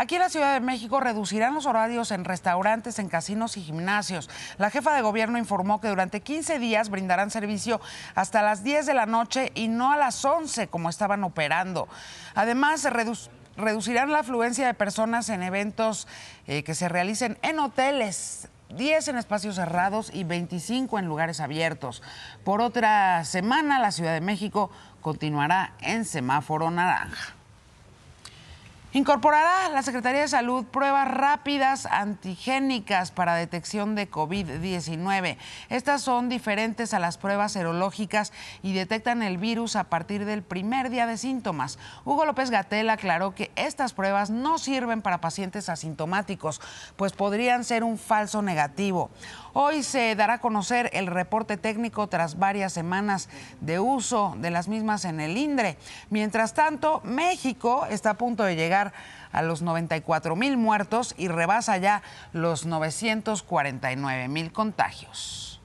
Aquí en la Ciudad de México reducirán los horarios en restaurantes, en casinos y gimnasios. La jefa de gobierno informó que durante 15 días brindarán servicio hasta las 10 de la noche y no a las 11 como estaban operando. Además, reducirán la afluencia de personas en eventos eh, que se realicen en hoteles. 10 en espacios cerrados y 25 en lugares abiertos. Por otra semana, la Ciudad de México continuará en semáforo naranja. Incorporará la Secretaría de Salud pruebas rápidas antigénicas para detección de COVID-19. Estas son diferentes a las pruebas serológicas y detectan el virus a partir del primer día de síntomas. Hugo López Gatel aclaró que estas pruebas no sirven para pacientes asintomáticos, pues podrían ser un falso negativo. Hoy se dará a conocer el reporte técnico tras varias semanas de uso de las mismas en el INDRE. Mientras tanto, México está a punto de llegar a los 94 mil muertos y rebasa ya los 949 mil contagios.